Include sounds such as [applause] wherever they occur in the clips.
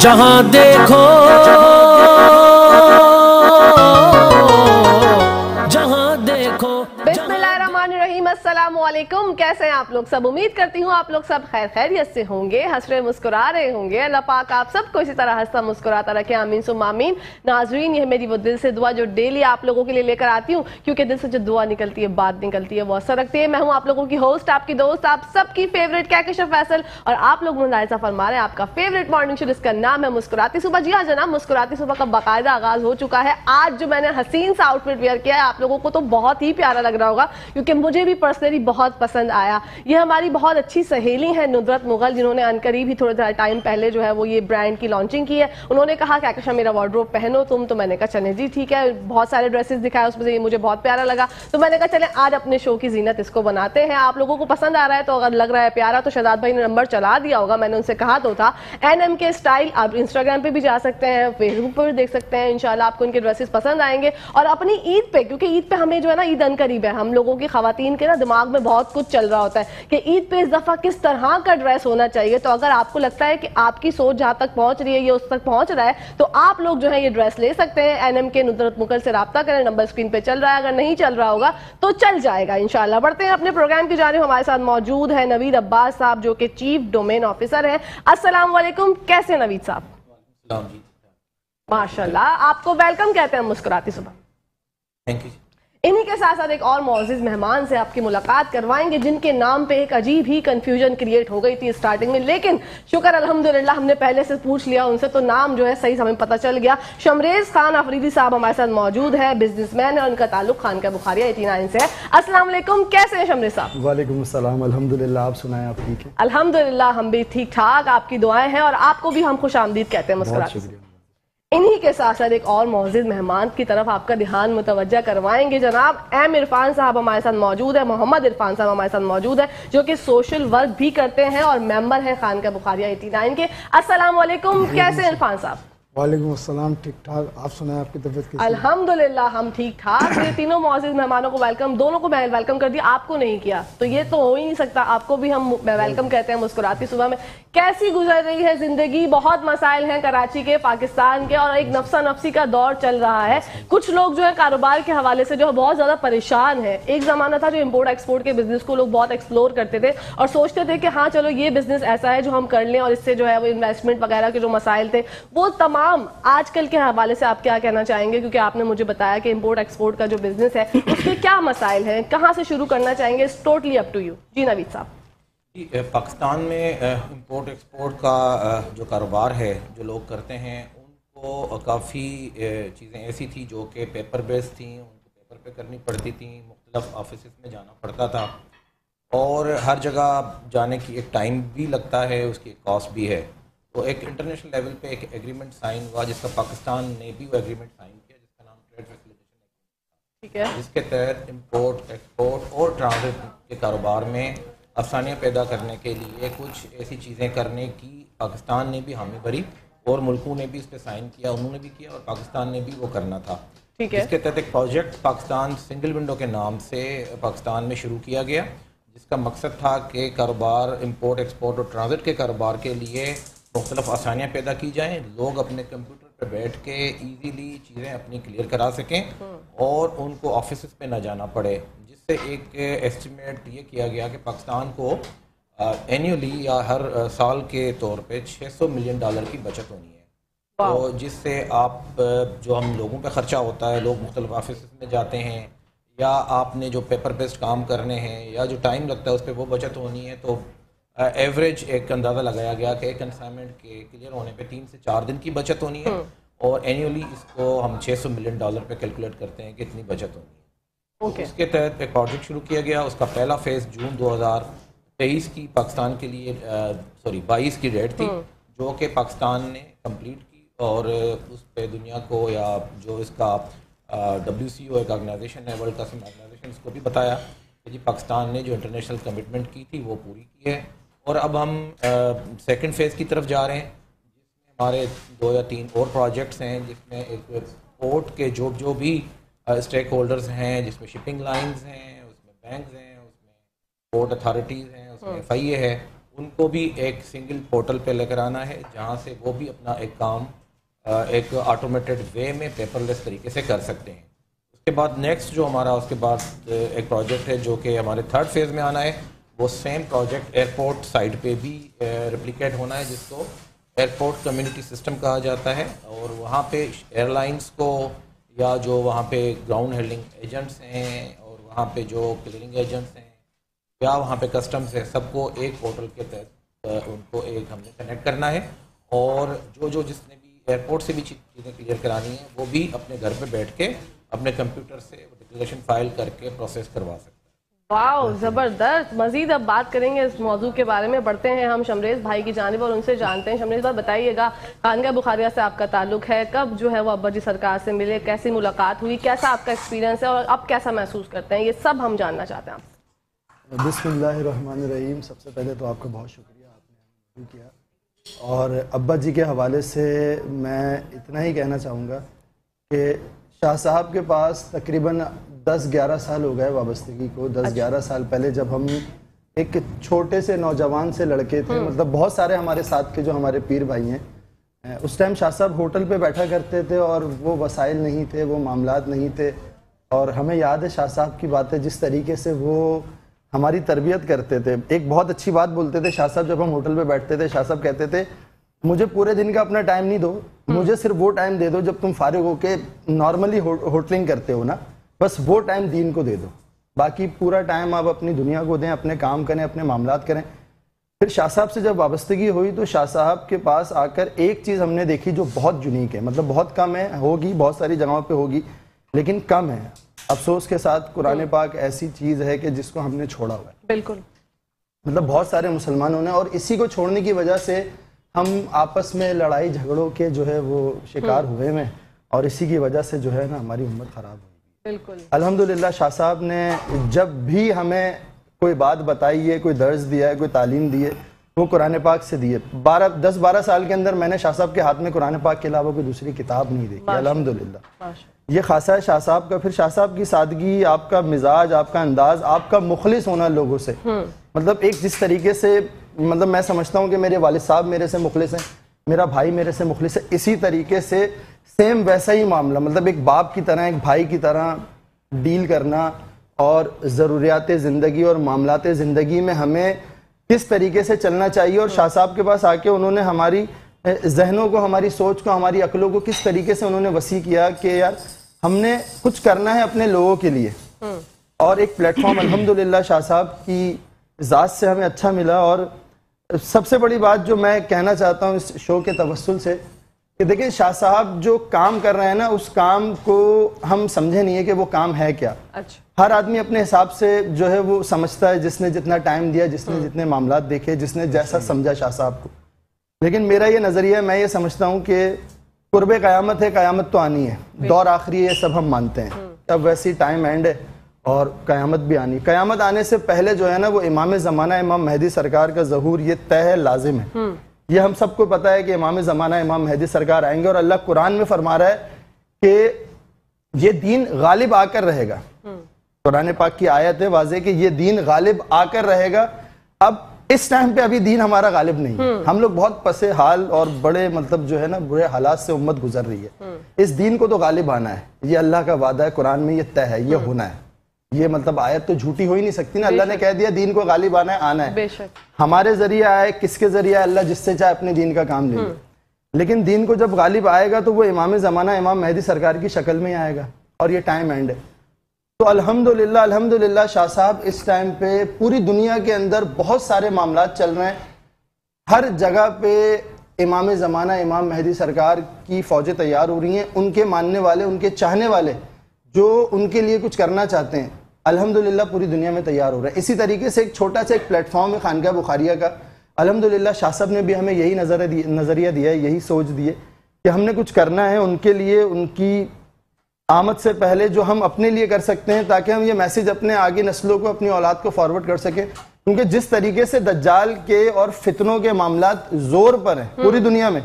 जहां देखो लोग सब उम्मीद करती हूँ आप लोग सब खैर खैरियत से होंगे हंस रहे मुस्कुरा रहे होंगे अल्लाह पाक आप सबको इसी तरह हंसता मुस्कुराता रखे आमीन सुम आमीन नाजरीन ये मेरी वो दिल से दुआ जो डेली आप लोगों के लिए लेकर आती हूँ क्योंकि दिल से जो दुआ निकलती है बात निकलती है वो असर रखती है मैं हूँ आप लोगों की होस्ट आपकी दोस्त आप सबकी फेवरेट क्या किशोर फैसल और आप लोग मुलायजा फरमा रहे हैं आपका फेवरेट मॉर्निंग शो जिसका नाम है मुस्कुराती सुबह जी हाँ जनाब मुस्कुराती सुबह का बाकायदा आगाज हो चुका है आज जो मैंने हसीन सा आउटफिट वेयर किया है आप लोगों को तो बहुत ही प्यारा लग रहा होगा क्योंकि मुझे भी पर्सनली बहुत पसंद आया ये हमारी बहुत अच्छी सहेली है नुदरत मुगल जिन्होंने अनकरीब ही थोड़ा टाइम पहले जो है वो ये ब्रांड की लॉन्चिंग की है उन्होंने कहा कि आकाशा मेरा वार्ड्रोप पहनो तुम तो मैंने कहा चले जी ठीक है बहुत सारे ड्रेसेस दिखाए उसमें से ये मुझे बहुत प्यारा लगा तो मैंने कहा चले आज अपने शो की जीनत इसको बनाते हैं आप लोगों को पसंद आ रहा है तो अगर लग रहा है प्यारा तो शहजाद भाई ने नंबर चला दिया होगा मैंने उनसे कहा तो था एन एम के स्टाइल आप इंस्टाग्राम पर भी जा सकते हैं फेसबुक पर भी देख सकते हैं इनशाला आपको उनके ड्रेसेस पसंद आएंगे और अपनी ईद पे क्योंकि ईद पे हमें जो है ना ईद अन है हम लोगों की खातन के ना दिमाग में बहुत कुछ चल रहा होता है कि ईद पे इस दफ़ा किस तरह का ड्रेस होना चाहिए तो अगर आपको लगता है कि आपकी सोच जहां तक पहुंच रही है ये उस तक पहुंच रहा है तो आप लोग जो है ये ड्रेस ले सकते हैं एन एम के नुदरत मुगल से रबा करें नंबर स्क्रीन पे चल रहा है अगर नहीं चल रहा होगा तो चल जाएगा इनशाला बढ़ते हैं अपने प्रोग्राम की जानव हमारे साथ मौजूद है नवीद अब्बास साहब जो कि चीफ डोमेन ऑफिसर है असलम कैसे नवीद साहब माशाल्लाह आपको वेलकम कहते हैं मुस्कुराती सुबह थैंक यू इन्हीं के साथ साथ एक और मोजिज मेहमान से आपकी मुलाकात करवाएंगे जिनके नाम पे एक अजीब ही कंफ्यूजन क्रिएट हो गई थी स्टार्टिंग में लेकिन शुक्र अल्हम्दुलिल्लाह हमने पहले से पूछ लिया उनसे तो नाम जो है सही समय पता चल गया शमरेज खान अफरीदी साहब हमारे साथ मौजूद है बिजनेसमैन है उनका ताल्लुक खान का बुखारिया एटी नाइन से है कैसे है शमरेज साहब वालेकुम अलहमद आप सुनाए आप ठीक है अलहमदुल्ला हम भी ठीक ठाक आपकी दुआएं हैं और आपको भी हम खुश आमदीद कहते हैं मुस्कुरा इन्हीं के साथ साथ एक और मौजूद मेहमान की तरफ आपका ध्यान मुतवजा करवाएंगे जनाब एम इरफान साहब हमारे साथ मौजूद है मोहम्मद इरफान साहब हमारे साथ मौजूद है जो कि सोशल वर्क भी करते हैं और मेंबर है खान का बुखारिया नाइन के असलम कैसे इरफान साहब वालेकुम ठीक ठाक आप सुनाए आपकी तबियत कैसी अल्हम्दुलिल्लाह हम ठीक ठाक ये तीनों मोजिज मेहमानों को वेलकम दोनों को मैं वेलकम कर दिया आपको नहीं किया तो ये तो हो ही नहीं सकता आपको भी हम वेलकम कहते हैं मुस्कुराती सुबह में कैसी गुजर रही है जिंदगी बहुत मसाइल हैं कराची के पाकिस्तान के और एक नफसा नफसी का दौर चल रहा है कुछ लोग जो है कारोबार के हवाले से जो है बहुत ज़्यादा परेशान है एक ज़माना था जो इम्पोर्ट एक्सपोर्ट के बिजनेस को लोग बहुत एक्सप्लोर करते थे और सोचते थे कि हाँ चलो ये बिजनेस ऐसा है जो हम कर लें और इससे जो है वो इन्वेस्टमेंट वगैरह के जो मसाइल थे वो तमाम तमाम आजकल के हवाले से आप क्या कहना चाहेंगे क्योंकि आपने मुझे बताया कि इम्पोर्ट एक्सपोर्ट का जो बिजनेस है उसके क्या मसाइल हैं कहाँ से शुरू करना चाहेंगे इस टोटली अप टू यू जी नवीद साहब पाकिस्तान में इम्पोर्ट एक्सपोर्ट का जो कारोबार है जो लोग करते हैं उनको काफ़ी चीज़ें ऐसी थी जो कि पेपर बेस्ड थी उनको पेपर पे करनी पड़ती थी मुख्तलफ ऑफिस में जाना पड़ता था और हर जगह जाने की एक टाइम भी लगता है उसकी एक कॉस्ट भी है तो एक इंटरनेशनल लेवल पे एक एग्रीमेंट साइन हुआ जिसका पाकिस्तान ने भी वो एग्रीमेंट साइन किया जिसका नाम ट्रेड फैसिलिटेशन ठीक है जिसके तहत इम्पोर्ट एक्सपोर्ट और ट्रांसिट के कारोबार में आसानियाँ पैदा करने के लिए कुछ ऐसी चीज़ें करने की पाकिस्तान ने भी हामी भरी और मुल्कों ने भी इस पर साइन किया उन्होंने भी किया और पाकिस्तान ने भी वो करना था ठीक है इसके तहत एक प्रोजेक्ट पाकिस्तान सिंगल विंडो के नाम से पाकिस्तान में शुरू किया गया जिसका मकसद था कि कारोबार इम्पोर्ट एक्सपोर्ट और ट्रांजिट के कारोबार के लिए मुख्तलिफ आसानियाँ पैदा की जाएँ लोग अपने कंप्यूटर पर बैठ के ईजीली चीज़ें अपनी क्लियर करा सकें हम्म। और उनको ऑफिस पर ना जाना पड़े जिससे एक एस्टिमेट ये किया गया कि पाकिस्तान को एनुअली या हर साल के तौर पे 600 मिलियन डॉलर की बचत होनी है तो जिससे आप जो हम लोगों पे ख़र्चा होता है लोग मुख्तलिफ ऑफिस में जाते हैं या आपने जो पेपर बेस्ड काम करने हैं या जो टाइम लगता है उस पर वो बचत होनी है तो एवरेज एक अंदाज़ा लगाया गया कि एक कंसाइनमेंट के क्लियर होने पे तीन से चार दिन की बचत होनी है हम्म। और एनुअली इसको हम 600 मिलियन डॉलर पे कैलकुलेट करते हैं कि इतनी बचत होनी है okay. तो उसके तहत एक प्रोजेक्ट शुरू किया गया उसका पहला फेज़ जून 2023 की पाकिस्तान के लिए सॉरी बाईस की डेट थी हम्म। जो कि पाकिस्तान ने कम्प्लीट की और उस पर दुनिया को या जो इसका डब्ल्यू सी ओ एक ऑर्गेनाइजेशन है वर्ल्ड कस्टम ऑर्गेनाइजेशन उसको भी बताया कि जी पाकिस्तान ने जो इंटरनेशनल कमिटमेंट की थी वो पूरी की है और अब हम सेकंड फेज़ की तरफ जा रहे हैं जिसमें हमारे दो या तीन और प्रोजेक्ट्स हैं जिसमें एक पोर्ट के जो जो भी स्टेक होल्डर्स हैं जिसमें शिपिंग लाइंस हैं उसमें बैंक हैं उसमें पोर्ट अथॉरिटीज़ हैं उसमें एफ आई ए है उनको भी एक सिंगल पोर्टल पे लेकर आना है जहाँ से वो भी अपना एक काम एक ऑटोमेटेड वे में पेपरलेस तरीके से कर सकते हैं उसके बाद नेक्स्ट जो हमारा उसके बाद एक प्रोजेक्ट है जो कि हमारे थर्ड फेज़ में आना है वो सेम प्रोजेक्ट एयरपोर्ट साइड पे भी रिप्लिकेट eh, होना है जिसको एयरपोर्ट कम्युनिटी सिस्टम कहा जाता है और वहाँ पे एयरलाइंस को या जो वहाँ पे ग्राउंड हेल्डिंग एजेंट्स हैं और वहाँ पे जो क्लियरिंग एजेंट्स हैं या वहाँ पे कस्टम्स हैं सबको एक पोर्टल के तहत eh, उनको एक हमने कनेक्ट करना है और जो जो जिसने भी एयरपोर्ट से भी चीज़ें क्लियर करानी है वो भी अपने घर पर बैठ के अपने कंप्यूटर से डिक्लेशन फाइल करके प्रोसेस करवा सकते वाह हम्म। जबरदस्त मजीद अब बात करेंगे इस मौजू के बारे में बढ़ते हैं हम शमरेज भाई की जानब और उनसे जानते हैं शमरेज भाई बताइएगा खानगा बुखारिया से आपका ताल्लुक है कब जो है वो अब्बा जी सरकार से मिले कैसी मुलाकात हुई कैसा आपका एक्सपीरियंस है और अब कैसा महसूस करते हैं ये सब हम जानना चाहते हैं बिसमीम सबसे पहले तो आपका बहुत शुक्रिया आपने किया और अब्बा जी के हवाले से मैं इतना ही कहना चाहूँगा कि शाह साहब के पास तकरीबन दस ग्यारह साल हो गए वाबस्तगी को दस ग्यारह अच्छा। साल पहले जब हम एक छोटे से नौजवान से लड़के थे हम्म। मतलब बहुत सारे हमारे साथ के जो हमारे पीर भाई हैं उस टाइम शाह साहब होटल पे बैठा करते थे और वो वसाइल नहीं थे वो मामला नहीं थे और हमें याद है शाह साहब की बातें जिस तरीके से वो हमारी तरबियत करते थे एक बहुत अच्छी बात बोलते थे शाह साहब जब हम होटल पे बैठते थे शाह साहब कहते थे मुझे पूरे दिन का अपना टाइम नहीं दो हम्म। मुझे सिर्फ वो टाइम दे दो जब तुम फारिग होके नॉर्मली होटलिंग करते हो ना बस वो टाइम दीन को दे दो बाकी पूरा टाइम आप अपनी दुनिया को दें अपने काम करें अपने मामला करें फिर शाह साहब से जब वाबस्तगी हुई तो शाह साहब के पास आकर एक चीज़ हमने देखी जो बहुत यूनिक है मतलब बहुत कम है होगी बहुत सारी जगहों पे होगी लेकिन कम है अफसोस के साथ कुरान हम्म। पाक ऐसी चीज़ है कि जिसको हमने छोड़ा हुआ है बिल्कुल मतलब बहुत सारे मुसलमानों ने और इसी को छोड़ने की वजह से हम आपस में लड़ाई झगड़ों के जो है वो शिकार हम्म। हुए हैं और इसी की वजह से जो है ना हमारी उम्र ख़राब हुई बिल्कुल अल्हम्दुलिल्लाह शाह साहब ने जब भी हमें कोई बात बताई है कोई दर्ज दिया है कोई तालीम दी है वो कुरान पाक से दिए बारह दस बारह साल के अंदर मैंने शाह साहब के हाथ में कुरान पाक के अलावा कोई दूसरी किताब नहीं देखी अलहमदिल्ला ये खासा है शाह साहब का फिर शाह साहब की सादगी आपका मिजाज आपका अंदाज आपका मुखलिस होना लोगों से हम्म। मतलब एक जिस तरीके से मतलब मैं समझता हूँ कि मेरे वाल साहब मेरे से मुखलिस हैं मेरा भाई मेरे से मुखलिस है इसी तरीके से सेम वैसा ही मामला मतलब एक बाप की तरह एक भाई की तरह डील करना और ज़रूरियात ज़िंदगी और मामलात ज़िंदगी में हमें किस तरीके से चलना चाहिए और शाह साहब के पास आके उन्होंने हमारी जहनों को हमारी सोच को हमारी अकलों को किस तरीके से उन्होंने वसी किया कि यार हमने कुछ करना है अपने लोगों के लिए और एक प्लेटफॉर्म अल्हम्दुलिल्लाह शाह साहब की ज़ात से हमें अच्छा मिला और सबसे बड़ी बात जो मैं कहना चाहता हूँ इस शो के तवसल से देखिए शाह साहब जो काम कर रहे हैं ना उस काम को हम समझे नहीं है कि वो काम है क्या अच्छा हर आदमी अपने हिसाब से जो है वो समझता है जिसने जितना टाइम दिया जिसने हम्म। जितने मामला देखे जिसने जैसा समझा शाह साहब को लेकिन मेरा ये नज़रिया मैं ये समझता हूँ कि कुर्ब क़्यामत है क़्यामत तो आनी है दौर आखिरी ये सब हम मानते हैं अब हम्म। वैसी टाइम एंड है और क़्यामत भी आनी क़्यामत आने से पहले जो है ना वो इमाम ज़माना इमाम मेहदी सरकार का जहूर ये तय है लाजिम है हम्म। ये हम सबको पता है कि इमाम ज़माना इमाम महदी सरकार आएंगे और अल्लाह कुरान में फरमा रहा है कि ये दीन गालिब आकर रहेगा हम्म। कुरान पाक की आयत है वाजे कि ये दीन गालिब आकर रहेगा अब इस टाइम पे अभी दीन हमारा गालिब नहीं हम्म। हम लोग बहुत पसे हाल और बड़े मतलब जो है ना बुरे हालात से उम्मत गुजर रही है हम्म। इस दीन को तो गालिब आना है ये अल्लाह का वादा है कुरान में ये तय है ये होना है ये मतलब आयत तो झूठी हो ही नहीं सकती ना अल्लाह ने कह दिया दीन को गालिब आना है आना है हमारे जरिए आए किसके जरिए अल्लाह जिससे चाहे अपने दीन का काम ले हम्म। लेकिन दीन को जब गालिब आएगा तो वो इमाम ज़माना इमाम मेहदी सरकार की शक्ल में ही आएगा और ये टाइम एंड है तो अल्हम्दुलिल्लाह अल्हम्दुलिल्लाह शाह साहब इस टाइम पे पूरी दुनिया के अंदर बहुत सारे मामला चल रहे हैं हर जगह पे इमाम ज़माना इमाम मेहदी सरकार की फ़ौजें तैयार हो रही हैं उनके मानने वाले उनके चाहने वाले जो उनके लिए कुछ करना चाहते हैं अल्हम्दुलिल्लाह पूरी दुनिया में तैयार हो रहा है इसी तरीके से एक छोटा सा एक प्लेटफॉर्म है खानका बुखारिया का अल्हम्दुलिल्लाह शाह साहब ने भी हमें यही नज़र नज़रिया दिया है यही सोच दिए कि हमने कुछ करना है उनके लिए उनकी आमद से पहले जो हम अपने लिए कर सकते हैं ताकि हम ये मैसेज अपने आगे नस्लों को अपनी औलाद को फॉरवर्ड कर सकें क्योंकि जिस तरीके से दज्जाल के और फितनों के मामला जोर पर हैं पूरी दुनिया में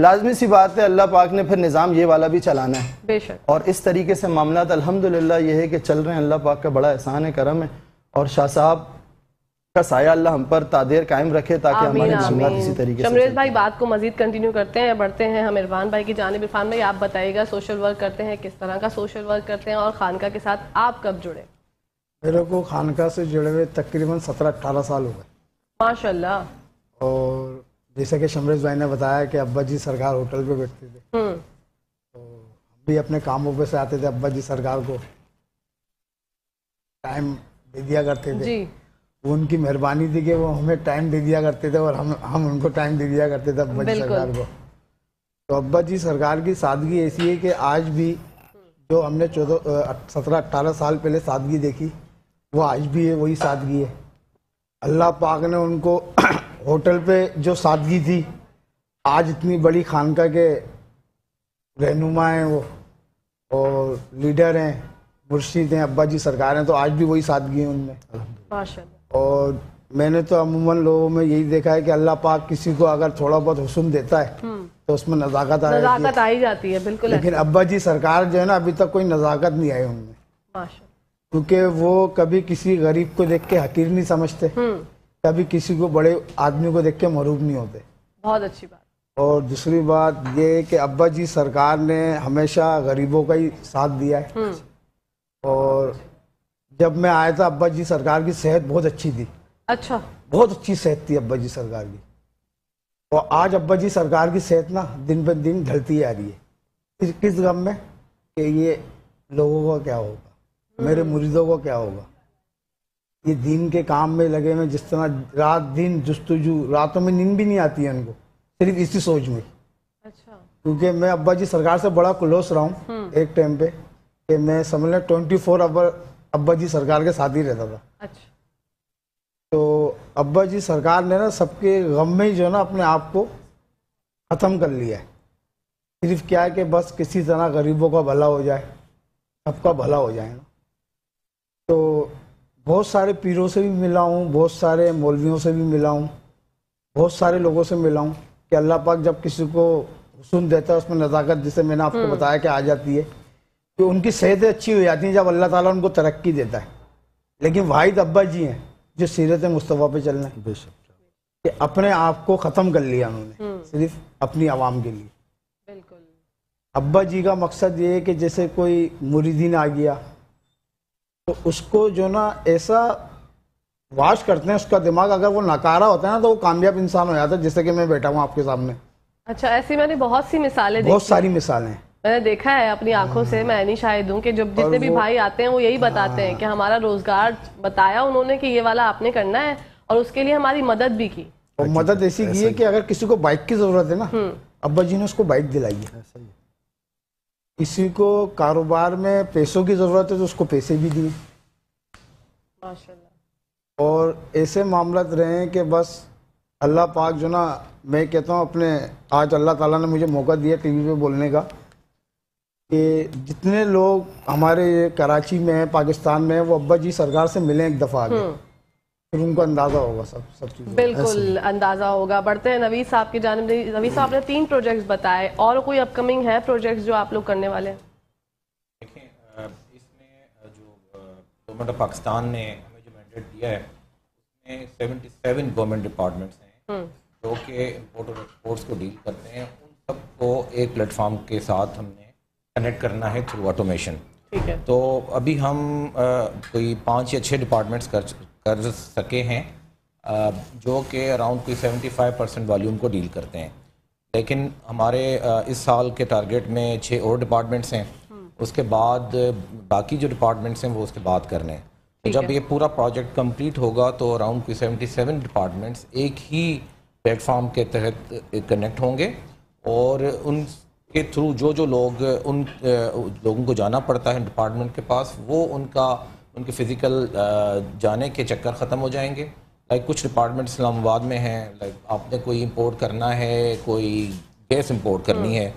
लाजमी सी बात है अल्लाह पाक ने फिर निज़ाम ये वाला भी चलाना है बेशक और इस तरीके से मामला अलहमदिल्ला ये है कि चल रहे हैं अल्लाह पाक का बड़ा एहसान है करम है और शाह साहब का साया अल्लाह हम पर तादेर कायम रखे ताकि हमारे मामला इसी तरीके से भाई बात को मजीद कंटिन्यू करते हैं बढ़ते हैं हम इरफान भाई की जानब इरफान भाई आप बताइएगा सोशल वर्क करते हैं किस तरह का सोशल वर्क करते हैं और खानका के साथ आप कब जुड़े मेरे को खानका से जुड़े हुए तकरीबन सत्रह अट्ठारह साल हो गए माशा और जैसे कि शमरेश भाई ने बताया कि अब्बा जी सरकार होटल पे बैठते थे हम्म। तो हम भी अपने कामों पे से आते थे अब्बा जी सरकार को टाइम दे दिया करते थे वो उनकी मेहरबानी थी कि वो हमें टाइम दे दिया करते थे और हम हम उनको टाइम दे दिया करते थे अब्बा जी सरकार को तो अब्बा जी सरकार की सादगी ऐसी है कि आज भी जो हमने चौदह सत्रह अट्ठारह साल पहले सादगी देखी वो आज भी है वही सादगी है अल्लाह पाक ने उनको होटल पे जो सादगी थी आज इतनी बड़ी खानका के रहनुमा हैं वो और लीडर हैं मुर्शीद हैं अब्बा जी सरकार हैं तो आज भी वही सादगी है उनमें और मैंने तो अमूमन लोगों में यही देखा है कि अल्लाह पाक किसी को अगर थोड़ा बहुत हुसन देता है हम्म। तो उसमें नज़ाकत आ आई जाती है बिल्कुल लेकिन अब्बा जी सरकार जो है ना अभी तक कोई नज़ाकत नहीं आई उनमें क्योंकि वो कभी किसी गरीब को देख के हकीर नहीं समझते हम्म। कभी किसी को बड़े आदमी को देख के मरूब नहीं होते बहुत अच्छी बात और दूसरी बात ये कि अब्बा जी सरकार ने हमेशा गरीबों का ही साथ दिया है हम्म। और जब मैं आया था अब्बा जी सरकार की सेहत बहुत अच्छी थी अच्छा बहुत अच्छी सेहत थी अब्बा जी सरकार की और तो आज अब्बा जी सरकार की सेहत ना दिन ब दिन ढलती आ रही है किस गम में कि ये लोगों का क्या होगा हम्म। मेरे मुरीदों का क्या होगा ये दीन के काम में लगे हुए जिस तरह रात दिन जस्तुजू रातों में नींद भी नहीं आती है उनको सिर्फ इसी सोच में अच्छा क्योंकि मैं अब्बा जी सरकार से बड़ा क्लोज रहा हूँ हम्म। एक टाइम पे कि मैं समझ लें ट्वेंटी फोर अब्बा अब्बा जी सरकार के साथ ही रहता था अच्छा तो अब्बा जी सरकार ने ना सबके गम में ही जो है ना अपने आप को ख़त्म कर लिया है सिर्फ क्या है कि बस किसी तरह गरीबों का भला हो जाए सबका भला हो जाए ना तो बहुत सारे पीरों से भी मिला हूँ बहुत सारे मौलवियों से भी मिला हूँ बहुत सारे लोगों से मिला हूँ कि अल्लाह पाक जब किसी को सुन देता है उसमें नज़ाकत जिसे मैंने आपको हम्म। बताया कि आ जाती है तो उनकी सेहतें अच्छी हो जाती हैं जब अल्लाह ताला उनको तरक्की देता है लेकिन वाहिद अब्बा जी हैं जो सीरत मुस्तफ़ा पे चल रहे हैं कि अपने आप को ख़त्म कर लिया उन्होंने हम्म। सिर्फ अपनी आवाम के लिए बिल्कुल अब्बा जी का मकसद ये है कि जैसे कोई मुरीदीन आ गया तो उसको जो ना ऐसा वाश करते हैं उसका दिमाग अगर वो नकारा होता है ना तो वो कामयाब इंसान हो जाता है जैसे कि मैं बैठा हूँ आपके सामने अच्छा ऐसी मैंने बहुत सी मिसालें बहुत सारी मिसालें मैंने देखा है अपनी आंखों से मैं नहीं शायद हूँ कि जब जितने भी भाई आते हैं वो यही बताते हैं हाँ। कि हमारा रोजगार बताया उन्होंने कि ये वाला आपने करना है और उसके लिए हमारी मदद भी की और मदद ऐसी की है कि अगर किसी को बाइक की जरूरत है ना हम्म। अब्बा जी ने उसको बाइक दिलाई है किसी को कारोबार में पैसों की ज़रूरत है तो उसको पैसे भी दिए और ऐसे मामला रहे कि बस अल्लाह पाक जो ना मैं कहता हूँ अपने आज अल्लाह ताला ने मुझे मौका दिया टीवी पे बोलने का कि जितने लोग हमारे कराची में हैं पाकिस्तान में हैं वो अब्बा जी सरकार से मिलें एक दफ़ा आगे हम्म। फिर उनको अंदाजा होगा सब सब चीज़ बिल्कुल अंदाजा होगा बढ़ते हैं नवीस साहब की जानब नवीस साहब ने तीन प्रोजेक्ट्स बताए और कोई अपकमिंग है प्रोजेक्ट्स जो आप लोग करने वाले हैं देखें इसमें जो गवर्नमेंट ऑफ पाकिस्तान ने हमें जो मैंडेट दिया है उसमें सेवेंटी सेवन गवर्नमेंट डिपार्टमेंट्स हैं हम्म। जो कि इम्पोर्ट और एक्सपोर्ट्स को डील करते हैं उन सबको एक प्लेटफॉर्म के साथ हमने कनेक्ट करना है थ्रू ऑटोमेशन ठीक है तो अभी हम आ, कोई पाँच या छः डिपार्टमेंट्स कर कर सके हैं जो कि अराउंड कोई 75 परसेंट वॉल्यूम को डील करते हैं लेकिन हमारे इस साल के टारगेट में छः और डिपार्टमेंट्स हैं हम्म। उसके बाद बाकी जो डिपार्टमेंट्स हैं वो उसके बाद रहे हैं तो जब ये पूरा प्रोजेक्ट कंप्लीट होगा तो अराउंड कोई 77 डिपार्टमेंट्स एक ही प्लेटफॉर्म के तहत कनेक्ट होंगे और उनके थ्रू जो जो लोग उन लोगों को जाना पड़ता है डिपार्टमेंट के पास वो उनका उनके फिज़िकल जाने के चक्कर ख़त्म हो जाएंगे लाइक कुछ डिपार्टमेंट इस्लामाबाद में हैं लाइक आपने कोई इंपोर्ट करना है कोई गैस इंपोर्ट करनी हम्म। है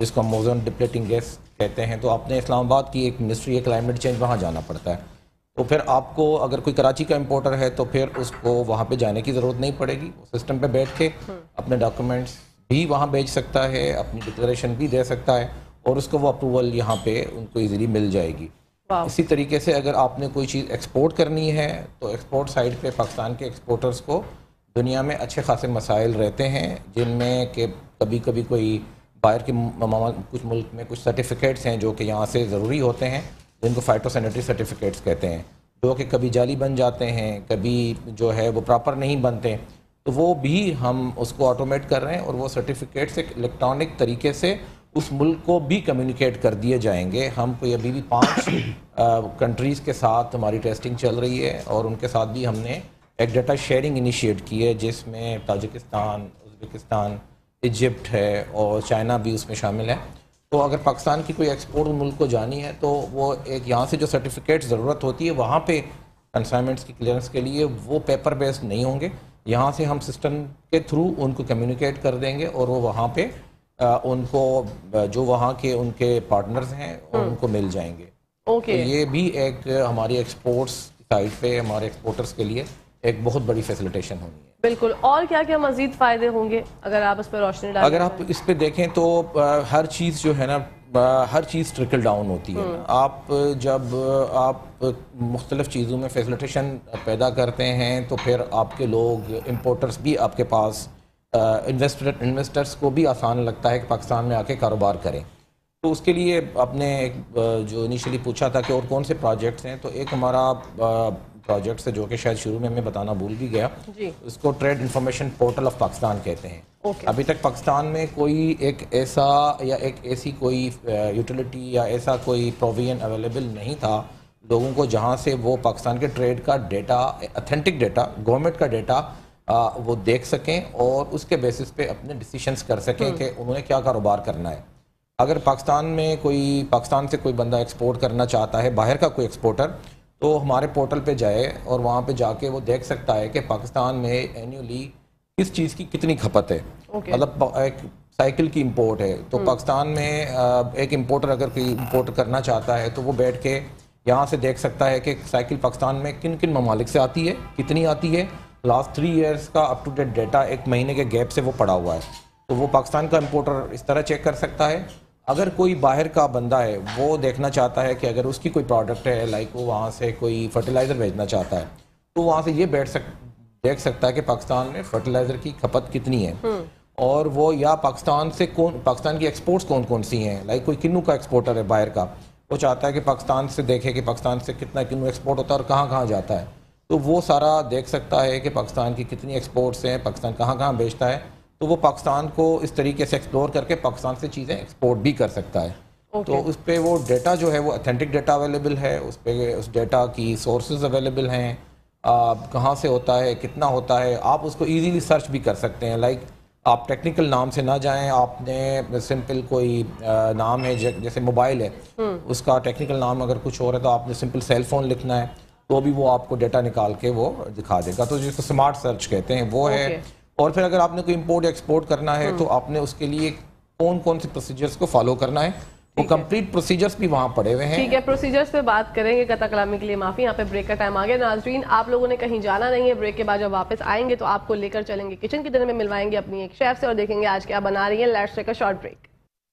जिसको मोजन डिप्लेटिंग गैस कहते हैं तो आपने इस्लामाबाद की एक मिनिस्ट्री है क्लाइमेट चेंज वहाँ जाना पड़ता है तो फिर आपको अगर कोई कराची का इम्पोर्टर है तो फिर उसको वहाँ पर जाने की ज़रूरत नहीं पड़ेगी वो सिस्टम पर बैठ के हम्म। अपने डॉक्यूमेंट्स भी वहाँ भेज सकता है अपनी डिक्लेशन भी दे सकता है और उसको वो अप्रूवल यहाँ पे उनको इजीली मिल जाएगी इसी तरीके से अगर आपने कोई चीज़ एक्सपोर्ट करनी है तो एक्सपोर्ट साइड पे पाकिस्तान के एक्सपोर्टर्स को दुनिया में अच्छे खासे मसाइल रहते हैं जिनमें के कभी कभी कोई बाहर के कुछ मुल्क में कुछ सर्टिफिकेट्स हैं जो कि यहाँ से ज़रूरी होते हैं जिनको फाइटोसैनिटरी सर्टिफिकेट्स कहते हैं जो कि कभी जाली बन जाते हैं कभी जो है वो प्रॉपर नहीं बनते तो वो भी हम उसको ऑटोमेट कर रहे हैं और वो सर्टिफिकेट्स एक इलेक्ट्रॉनिक तरीके से उस मुल्क को भी कम्युनिकेट कर दिए जाएंगे हम कोई अभी भी पांच कंट्रीज़ [coughs] के साथ हमारी टेस्टिंग चल रही है और उनके साथ भी हमने एक डाटा शेयरिंग इनिशिएट की है जिसमें ताजिकिस्तान उज़्बेकिस्तान इजिप्ट है और चाइना भी उसमें शामिल है तो अगर पाकिस्तान की कोई एक्सपोर्ट मुल्क को जानी है तो वो एक यहाँ से जो सर्टिफिकेट ज़रूरत होती है वहाँ पर कंसाइनमेंट्स की क्लियरेंस के लिए वो पेपर बेस्ड नहीं होंगे यहाँ से हम सिस्टम के थ्रू उनको कम्युनिकेट कर देंगे और वो वहाँ पर उनको जो वहाँ के उनके पार्टनर्स हैं हम्म। उनको मिल जाएंगे ओके तो ये भी एक हमारी एक्सपोर्ट्स साइड पे हमारे एक्सपोर्टर्स के लिए एक बहुत बड़ी फैसिलिटेशन होनी है बिल्कुल और क्या क्या मजीद फ़ायदे होंगे अगर आप इस पर रोशनी अगर आप इस पर देखें तो हर चीज़ जो है ना हर चीज़ ट्रिकल डाउन होती है हम्म। आप जब आप मुख्तलिफ चीज़ों में फैसिलिटेशन पैदा करते हैं तो फिर आपके लोग इम्पोर्टर्स भी आपके पास इन्वेस्टर इन्वेस्टर्स को भी आसान लगता है कि पाकिस्तान में आके कारोबार करें तो उसके लिए आपने जो इनिशियली पूछा था कि और कौन से प्रोजेक्ट्स हैं तो एक हमारा प्रोजेक्ट्स है जो कि शायद शुरू में मैं बताना भूल भी गया इसको trade information portal of Pakistan कहते हैं ओके। अभी तक पाकिस्तान में कोई एक ऐसा या एक ऐसी कोई यूटिलिटी या ऐसा कोई प्रोविजन अवेलेबल नहीं था लोगों को जहाँ से वो पाकिस्तान के ट्रेड का डेटा अथेंटिक डेटा गवर्नमेंट का डेटा आ, वो देख सकें और उसके बेसिस पे अपने डिसीशंस कर सकें हम्म। कि उन्होंने क्या कारोबार करना है अगर पाकिस्तान में कोई पाकिस्तान से कोई बंदा एक्सपोर्ट करना चाहता है बाहर का कोई एक्सपोर्टर तो हमारे पोर्टल पे जाए और वहाँ पे जाके वो देख सकता है कि पाकिस्तान में एनुअली किस चीज़ की कितनी खपत है मतलब एक साइकिल की इम्पोर्ट है तो हम्म। पाकिस्तान में एक इम्पोर्टर अगर कोई इम्पोर्ट करना चाहता है तो वो बैठ के यहाँ से देख सकता है कि साइकिल पाकिस्तान में किन किन ममालिक से आती है कितनी आती है लास्ट थ्री ईयर्स का अप टू डेट डेटा एक महीने के गैप से वो पड़ा हुआ है तो वो पाकिस्तान का इम्पोर्टर इस तरह चेक कर सकता है अगर कोई बाहर का बंदा है वो देखना चाहता है कि अगर उसकी कोई प्रोडक्ट है लाइक वो वहाँ से कोई फर्टिलाइज़र भेजना चाहता है तो वहाँ से ये बैठ सक देख सकता है कि पाकिस्तान में फर्टिलाइज़र की खपत कितनी है हम्म। और वो या पाकिस्तान से कौन पाकिस्तान की एक्सपोर्ट्स कौन कौन सी हैं लाइक कोई किन्नू का एक्सपोर्टर है बाहर का वो चाहता है कि पाकिस्तान से देखे कि पाकिस्तान से कितना किन्नू एक्सपोर्ट होता है और कहाँ कहाँ जाता है तो वो सारा देख सकता है कि पाकिस्तान की कितनी एक्सपोर्ट्स हैं पाकिस्तान कहाँ कहाँ बेचता है तो वो पाकिस्तान को इस तरीके से एक्सप्लोर करके पाकिस्तान से चीज़ें एक्सपोर्ट भी कर सकता है okay. तो उस पर वो डेटा जो है वो अथेंटिक डेटा अवेलेबल है उस पर उस डेटा की सोर्सेज अवेलेबल हैं कहाँ से होता है कितना होता है आप उसको ईजीली सर्च भी कर सकते हैं लाइक आप टेक्निकल नाम से ना जाएं आपने सिंपल कोई नाम है जैसे मोबाइल है हम्म। उसका टेक्निकल नाम अगर कुछ हो रहा है तो आपने सिंपल सेल फ़ोन लिखना है तो अभी वो आपको डेटा निकाल के वो दिखा देगा तो जिसको स्मार्ट सर्च कहते हैं वो है और फिर अगर आपने कोई इम्पोर्ट एक्सपोर्ट करना है हम्म। तो आपने उसके लिए कौन कौन से प्रोसीजर्स को फॉलो करना है वो कंप्लीट प्रोसीजर्स भी वहाँ पड़े हुए हैं ठीक है प्रोसीजर्स पे बात करेंगे कथा कलामी के लिए माफी यहाँ पे ब्रेक का टाइम आ गया नाजरीन आप लोगों ने कहीं जाना नहीं है ब्रेक के बाद जब वापस आएंगे तो आपको लेकर चलेंगे किचन की दिन में मिलवाएंगे अपनी एक शेफ से और देखेंगे आज क्या बना रही है let's take a short break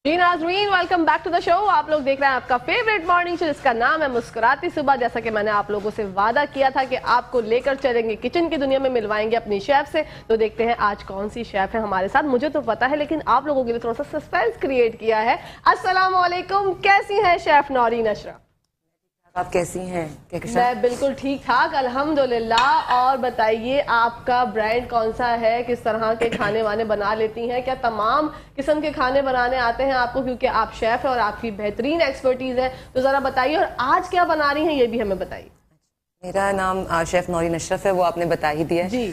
जी Nazmeen welcome back to the show आप लोग देख रहे हैं आपका फेवरेट मॉर्निंग शो जिसका नाम है मुस्कुराती सुबह जैसा कि मैंने आप लोगों से वादा किया था कि आपको लेकर चलेंगे किचन की दुनिया में मिलवाएंगे अपनी शेफ से तो देखते हैं आज कौन सी शेफ है हमारे साथ मुझे तो पता है लेकिन आप लोगों के लिए थोड़ा सा सस्पेंस क्रिएट किया है असलामेकुम कैसी है शेफ नौरीन अशरफ आप कैसी हैं मैं बिल्कुल ठीक ठाक अल्हम्दुलिल्लाह और बताइए आपका ब्रांड कौन सा है किस तरह के खाने वाने बना लेती हैं क्या तमाम किस्म के खाने बनाने आते हैं आपको क्योंकि आप शेफ हैं और आपकी बेहतरीन एक्सपर्टीज है तो ज़रा बताइए और आज क्या बना रही हैं ये भी हमें बताइए मेरा नाम शेफ नौरीन अशरफ है वो आपने बता ही दिया जी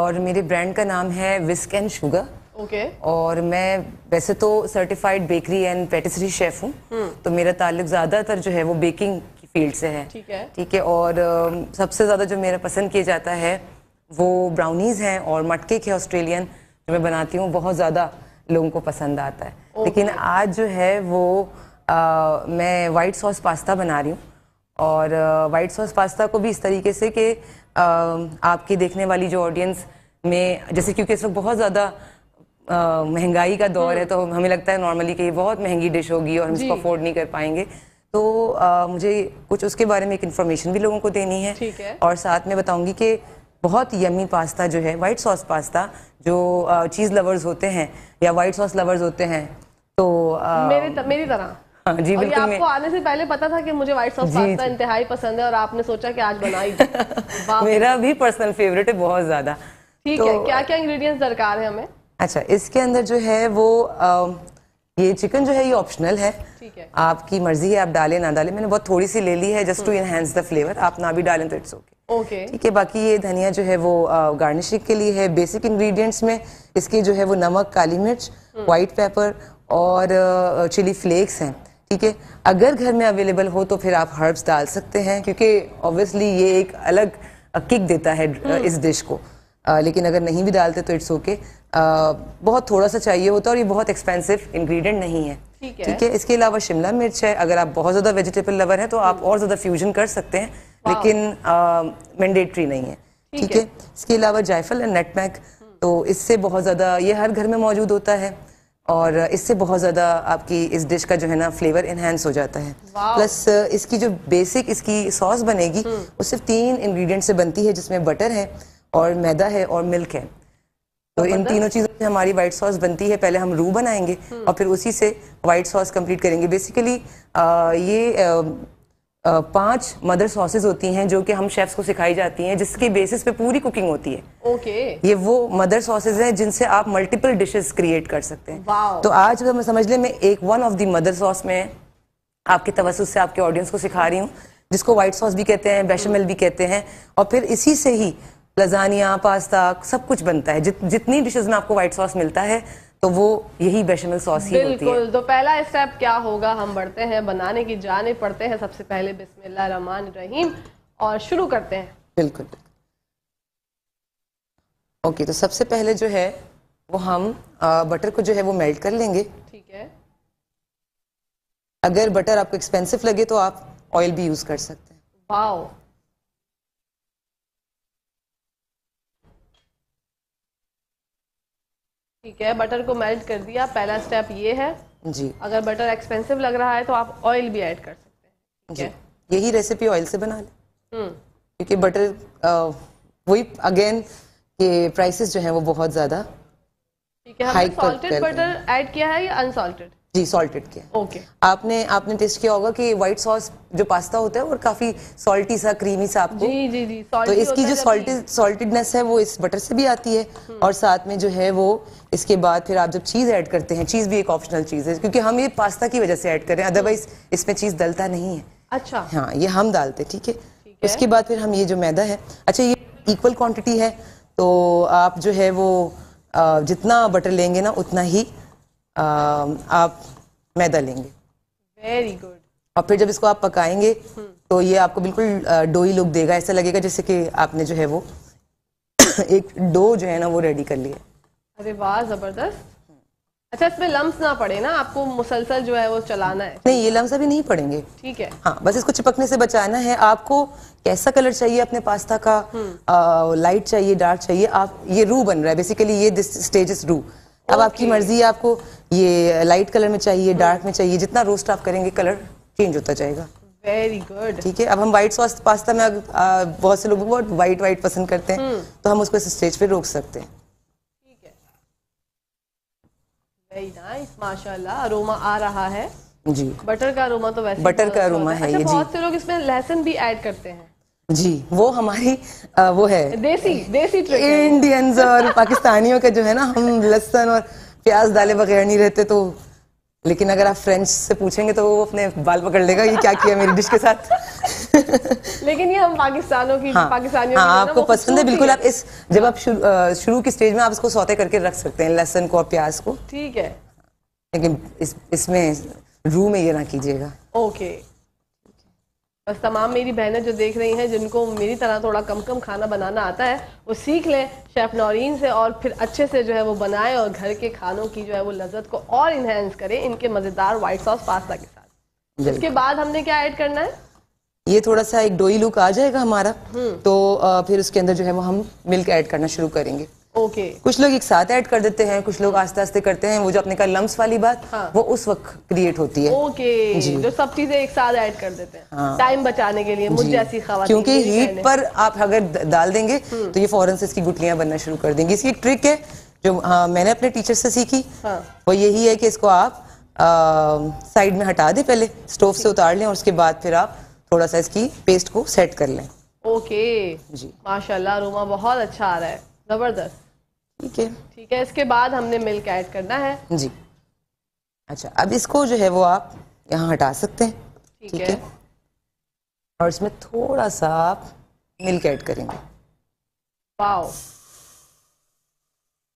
और मेरे ब्रांड का नाम है whisk and sugar okay okay. और मैं वैसे तो certified bakery and patisserie chef हूँ हम्म। तो मेरा ताल्लुक ज़्यादातर जो है वो बेकिंग फील्ड से है ठीक है ठीक है और um, सबसे ज़्यादा जो मेरा पसंद किया जाता है वो ब्राउनीज़ हैं और मटके के ऑस्ट्रेलियन जो मैं बनाती हूँ बहुत ज़्यादा लोगों को पसंद आता है लेकिन आज जो है वो आ, मैं वाइट सॉस पास्ता बना रही हूँ और वाइट सॉस पास्ता को भी इस तरीके से कि आपकी देखने वाली जो ऑडियंस में जैसे क्योंकि इस वक्त बहुत ज़्यादा महंगाई का दौर है हम्म। तो हमें लगता है नॉर्मली कि ये बहुत महंगी डिश होगी और हम इसको अफोर्ड नहीं कर पाएंगे तो आ, मुझे कुछ उसके बारे में एक इन्फॉर्मेशन भी लोगों को देनी है ठीक है और साथ में बताऊंगी कि बहुत यमी पास्ता जो है वाइट सॉस पास्ता जो चीज़ लवर्स होते हैं या वाइट सॉस लवर्स होते हैं तो आ, मेरी तरह हाँ, जी जी बिल्कुल आपको आने से पहले पता था कि मुझे व्हाइट सॉस पास्ता इंतहाई पसंद है और आपने सोचा कि आज बनाई [laughs] मेरा भी पर्सनल फेवरेट है बहुत ज़्यादा ठीक तो, है क्या क्या इंग्रेडिएंट्स दरकार है हमें अच्छा इसके अंदर जो है वो ये चिकन जो है ये ऑप्शनल है आपकी मर्जी है आप डालें ना डालें मैंने बहुत थोड़ी सी ले ली है just to enhance the flavour आप ना भी डालें तो इट्स ओके ओके ठीक है बाकी ये धनिया जो है वो गार्निशिंग के लिए है बेसिक इंग्रेडिएंट्स में इसके जो है वो नमक काली मिर्च व्हाइट हम्म। पेपर और चिली फ्लेक्स हैं ठीक है अगर घर में अवेलेबल हो तो फिर आप हर्ब्स डाल सकते हैं क्योंकि ऑब्वियसली ये एक अलग किक देता है हम्म। इस डिश को आ, लेकिन अगर नहीं भी डालते तो इट्स ओके बहुत थोड़ा सा चाहिए होता है और ये बहुत एक्सपेंसिव इंग्रेडिएंट नहीं है ठीक है ठीक है इसके अलावा शिमला मिर्च है अगर आप बहुत ज़्यादा वेजिटेबल लवर हैं तो आप हम्म। और ज़्यादा फ्यूजन कर सकते हैं लेकिन मैंडेटरी नहीं है ठीक है इसके अलावा जायफल एंड नटमैक हम्म। तो इससे बहुत ज़्यादा ये हर घर में मौजूद होता है और इससे बहुत ज़्यादा आपकी इस डिश का जो है ना फ्लेवर एनहेंस हो जाता है प्लस इसकी जो बेसिक इसकी सॉस बनेगी हम्म। वो सिर्फ तीन इंग्रेडिएंट से बनती है जिसमें बटर है और मैदा है और मिल्क है तो इन तीनों चीज़ों से हमारी वाइट सॉस बनती है पहले हम रू बनाएंगे हम्म। और फिर उसी से वाइट सॉस कंप्लीट करेंगे बेसिकली ये पांच मदर सॉसेज होती हैं जो कि हम शेफ्स को सिखाई जाती हैं जिसके बेसिस पे पूरी कुकिंग होती है ओके okay. ये वो मदर सॉसेज हैं जिनसे आप मल्टीपल डिशेस क्रिएट कर सकते हैं तो आज मैं समझ ले मैं एक one of the mother sauce में आपके तवसत से आपके ऑडियंस को सिखा रही हूँ जिसको व्हाइट सॉस भी कहते हैं बेशमल भी कहते हैं और फिर इसी से ही लजानिया पास्ता सब कुछ बनता है जित, जितनी डिशेज में आपको व्हाइट सॉस मिलता है तो वो यही बेशमल सॉस ही होती है तो पहला स्टेप क्या होगा हम बढ़ते हैं बनाने की जाने पड़ते हैं सबसे पहले बिस्मिल्लाह रहमान रहीम और शुरू करते हैं बिल्कुल ओके तो सबसे पहले जो है वो हम आ, बटर को जो है वो मेल्ट कर लेंगे ठीक है अगर बटर आपको एक्सपेंसिव लगे तो आप ऑयल भी यूज कर सकते हैं वाओ ठीक है बटर को मेल्ट कर दिया पहला स्टेप ये है जी अगर बटर एक्सपेंसिव लग रहा है तो आप ऑयल भी ऐड कर सकते हैं जी यही रेसिपी ऑयल से बना लें हम्म। क्योंकि बटर वही अगेन के प्राइसेस जो है वो बहुत ज़्यादा ठीक है हमने सॉल्टेड बटर ऐड किया है या अनसॉल्टेड जी सॉल्टेड के ओके okay. आपने आपने टेस्ट किया होगा कि व्हाइट सॉस जो पास्ता होता है और काफी सॉल्टी सा क्रीमी सा आपको जी जी जी तो इसकी जो सॉल्टी सॉल्टेडनेस है वो इस बटर से भी आती है हम्म। और साथ में जो है वो इसके बाद फिर आप जब चीज़ ऐड करते हैं चीज़ भी एक ऑप्शनल चीज़ है क्योंकि हम ये पास्ता की वजह से ऐड करें अदरवाइज इसमें चीज़ डलता नहीं है अच्छा हाँ ये हम डालते ठीक है उसके बाद फिर हम ये जो मैदा है अच्छा ये इक्वल क्वान्टिटी है तो आप जो है वो जितना बटर लेंगे ना उतना ही आप मैदा लेंगे वेरी गुड और फिर जब इसको आप पकाएंगे तो ये आपको बिल्कुल डोई लुक देगा ऐसा लगेगा जैसे कि आपने जो है वो [coughs] एक डो जो है ना वो रेडी कर लिया अरे वाह जबरदस्त अच्छा इसमें लम्स ना पड़े ना आपको मुसलसल जो है वो चलाना है नहीं ये लम्स अभी नहीं पड़ेंगे ठीक है हाँ बस इसको चिपकने से बचाना है आपको कैसा कलर चाहिए अपने पास्ता का आ, हम्म। लाइट चाहिए डार्क चाहिए आप ये रू बन रहा है बेसिकली ये दिस स्टेज इज रू अब आपकी मर्जी है आपको ये लाइट कलर में चाहिए डार्क में चाहिए जितना रोस्ट आप करेंगे कलर चेंज होता जाएगा वेरी गुड ठीक है अब हम व्हाइट सॉस पास्ता में बहुत से लोग बहुत व्हाइट व्हाइट पसंद करते हैं हम्म। तो हम उसको इस स्टेज पे रोक सकते हैं ठीक है माशाल्लाह अरोमा आ रहा है जी बटर का अरोमा तो वैसे बटर का अरोमा अच्छा है ये अच्छा, बहुत से लोग इसमें लहसुन भी ऐड करते हैं जी वो हमारी आ, वो है देसी देसी ट्रिक इंडियंस और पाकिस्तानियों का जो है ना हम लहसन और प्याज डाले बगैर नहीं रहते तो लेकिन अगर आप फ्रेंच से पूछेंगे तो वो अपने बाल पकड़ लेगा ये क्या किया मेरी डिश के साथ [laughs] लेकिन ये हम पाकिस्तानों की हाँ, पाकिस्तानियों हाँ, आपको पसंद है बिल्कुल आप इस जब आप शुरू, शुरू की स्टेज में आप इसको सौते करके रख सकते हैं लहसन को और प्याज को ठीक है लेकिन इस इसमें रू में ये ना कीजिएगा ओके बस तमाम मेरी बहनें जो देख रही हैं जिनको मेरी तरह थोड़ा कम कम खाना बनाना आता है वो सीख लें शेफ़ नौरीन से और फिर अच्छे से जो है वो बनाएं और घर के खानों की जो है वो लज्जत को और इन्हेंस करें इनके मज़ेदार वाइट सॉस पास्ता के साथ इसके बाद हमने क्या ऐड करना है ये थोड़ा सा एक डोई लुक आ जाएगा हमारा हम्म। तो फिर उसके अंदर जो है वो हम मिल्क ऐड करना शुरू करेंगे ओके okay. कुछ लोग एक साथ ऐड कर देते हैं कुछ लोग आस्ते आस्ते करते हैं वो जो आपने कहा लम्स वाली बात हाँ. वो उस वक्त क्रिएट होती है ओके okay. जो सब चीजें एक साथ ऐड कर देते हैं हाँ. टाइम बचाने के लिए ऐसी जैसी क्योंकि हीट पर आप अगर डाल देंगे हम्म। तो ये फॉरन से इसकी गुटलियां बनना शुरू कर देंगी इसकी ट्रिक है जो हाँ, मैंने अपने टीचर से सीखी हाँ। वो यही है कि इसको आप साइड में हटा दे पहले स्टोव से उतार लें और उसके बाद फिर आप थोड़ा सा इसकी पेस्ट को सेट कर लें ओके जी माशाल्लाह रोमा बहुत अच्छा आ रहा है जबरदस्त ठीक है ठीक है इसके बाद हमने मिल्क ऐड करना है जी अच्छा अब इसको जो है वो आप यहाँ हटा सकते हैं ठीक, है।, है और इसमें थोड़ा सा आप मिल्क ऐड करेंगे वाओ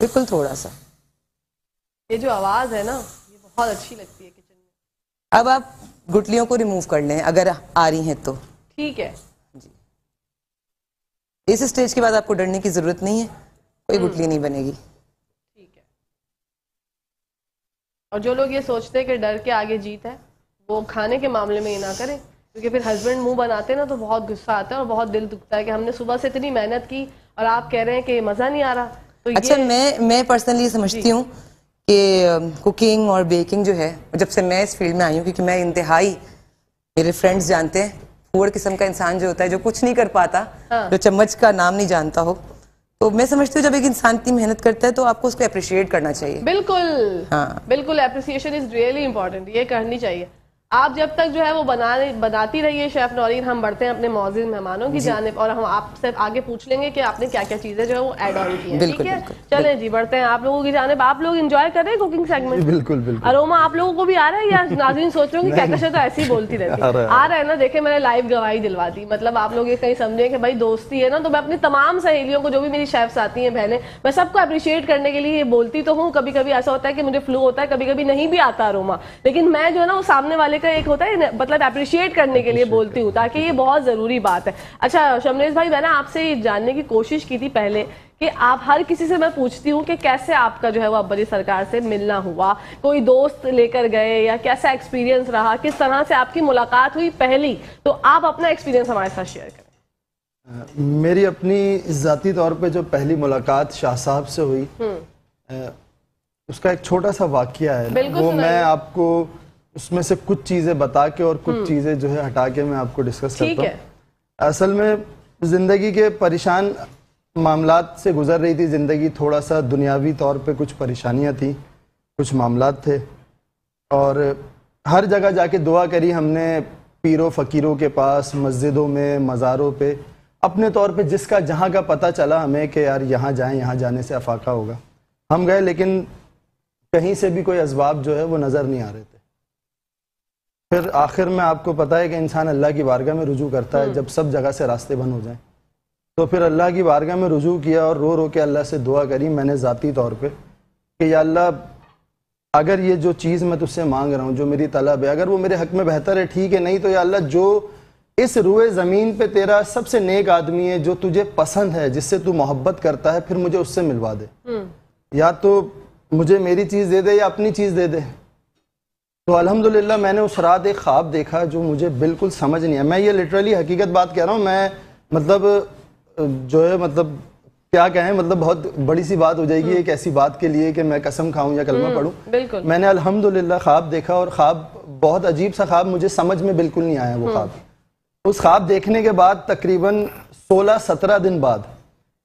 बिल्कुल थोड़ा सा ये जो आवाज है ना ये बहुत अच्छी लगती है किचन में अब आप गुटलियों को रिमूव कर लें अगर आ रही हैं तो ठीक है जी इस स्टेज के बाद आपको डरने की जरूरत नहीं है कोई हम्म। गुटली नहीं बनेगी ठीक है और जो लोग ये सोचते हैं कि डर के आगे जीत है वो खाने के मामले में ये ना करें क्योंकि फिर हस्बैंड मुंह बनाते हैं ना तो बहुत गुस्सा आता है और बहुत दिल दुखता है कि हमने सुबह से इतनी मेहनत की और आप कह रहे हैं कि मज़ा नहीं आ रहा तो अच्छा मैं मैं पर्सनली समझती हूँ कि कुकिंग um, और बेकिंग जो है जब से मैं इस फील्ड में आई हूँ क्योंकि मैं इंतहाई मेरे फ्रेंड्स जानते हैं किस्म का इंसान जो होता है जो कुछ नहीं कर पाता हाँ। जो चम्मच का नाम नहीं जानता हो तो मैं समझती हूँ जब एक इंसान इतनी मेहनत करता है तो आपको उसको अप्रिशिएट करना चाहिए बिल्कुल हाँ बिल्कुल अप्रिसिएशन इज रियली इंपॉर्टेंट ये करनी चाहिए आप जब तक जो है वो बनाने बनाती रहिए शेफ नौरीन हम बढ़ते हैं अपने मौजूद मेहमानों की जानब और हम आपसे आगे पूछ लेंगे कि आपने क्या क्या चीजें जो है वो एड ऑन की ठीक है चले जी बढ़ते हैं आप लोगों की जानब आप लोग इंजॉय कर रहे हैं कुकिंग सेगमेंट [laughs] बिल्कुल बिल्कुल अरोमा आप लोगों को भी आ रहा है या [laughs] नाजीन सोच रहे हो कि तो ऐसी ही बोलती रहती है आ रहा है ना देखे मैंने लाइव गवाही दिलवा दी मतलब आप लोग ये कहीं समझे कि भाई दोस्ती है ना तो मैं अपनी तमाम सहेलियों को जो भी मेरी शेफ्स आती है बहने मैं सबको अप्रिशिएट करने के लिए बोलती तो हूँ कभी कभी ऐसा होता है कि मुझे फ्लू होता है कभी कभी नहीं भी आता अरोमा लेकिन मैं जो है ना वो सामने वाले का एक होता है मतलब अप्रिशिएट करने के लिए बोलती हूँ ताकि ये बहुत ज़रूरी बात है अच्छा शमरेश भाई मैंने आपसे ये जानने की कोशिश की थी पहले कि आप हर किसी से मैं पूछती हूँ कि कैसे आपका जो है वो अब्बली सरकार से मिलना हुआ कोई दोस्त लेकर गए या कैसा एक्सपीरियंस रहा किस तरह से आपकी मुलाकात हुई पहली तो आप अपना एक्सपीरियंस हमारे साथ शेयर करें मेरी अपनी ज़ाती तौर पे जो पहली मुलाकात शाह साहब से हुई हम्म। उसका एक छोटा सा वाक्य है वो मैं आपको उसमें से कुछ चीज़ें बता के और कुछ हम्म। चीज़ें जो है हटा के मैं आपको डिस्कस करता हूँ असल में ज़िंदगी के परेशान मामला से गुजर रही थी ज़िंदगी थोड़ा सा दुनियावी तौर पे कुछ परेशानियाँ थी कुछ मामला थे और हर जगह जाके दुआ करी हमने पीरों फ़कीरों के पास मस्जिदों में मज़ारों पे अपने तौर पे जिसका जहाँ का पता चला हमें कि यार यहाँ जाएं यहाँ जाने से अफाका होगा हम गए लेकिन कहीं से भी कोई इसबाब जो है वो नज़र नहीं आ रहे थे फिर आखिर में आपको पता है कि इंसान अल्लाह की बारगाह में रुजू करता है हम्म। जब सब जगह से रास्ते बंद हो जाए तो फिर अल्लाह की बारगाह में रुजू किया और रो रो के अल्लाह से दुआ करी मैंने ज़ाती तौर पर कि या अल्लाह अगर ये जो चीज़ मैं तुझसे मांग रहा हूँ जो मेरी तलब है अगर वो मेरे हक में बेहतर है ठीक है नहीं तो या अल्लाह जो इस रुए ज़मीन पे तेरा सबसे नेक आदमी है जो तुझे पसंद है जिससे तू मोहब्बत करता है फिर मुझे उससे मिलवा दे हम्म। या तो मुझे मेरी चीज़ दे दे या अपनी चीज़ दे दे तो अलहमदिल्ला मैंने उस रात एक ख्वाब देखा जो मुझे बिल्कुल समझ नहीं आया मैं ये लिटरली हकीकत बात कह रहा हूँ मैं मतलब जो है मतलब क्या कहें मतलब बहुत बड़ी सी बात हो जाएगी हम्म। एक ऐसी बात के लिए कि मैं कसम खाऊं या कलमा हम्म, पढ़ूं बिल्कुल मैंने अल्हम्दुलिल्लाह ख्वाब देखा और ख्वाब बहुत अजीब सा ख्वाब मुझे समझ में बिल्कुल नहीं आया वो हम्म। ख्वाब उस ख्वाब देखने के बाद तकरीबन सोलह सत्रह दिन बाद